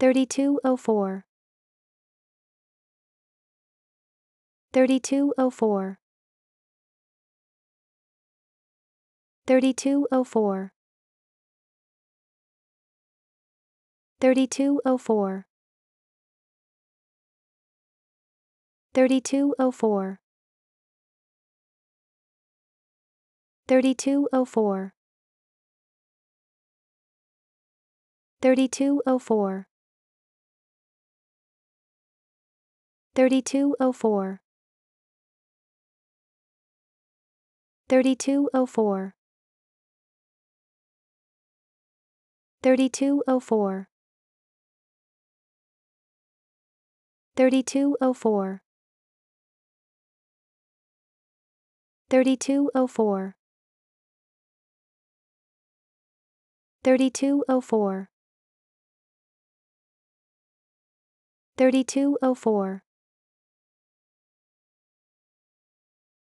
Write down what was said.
3204 3204 3204 3204 3204 3204 3204 3204 3204 3204 3204 3204 3204 3204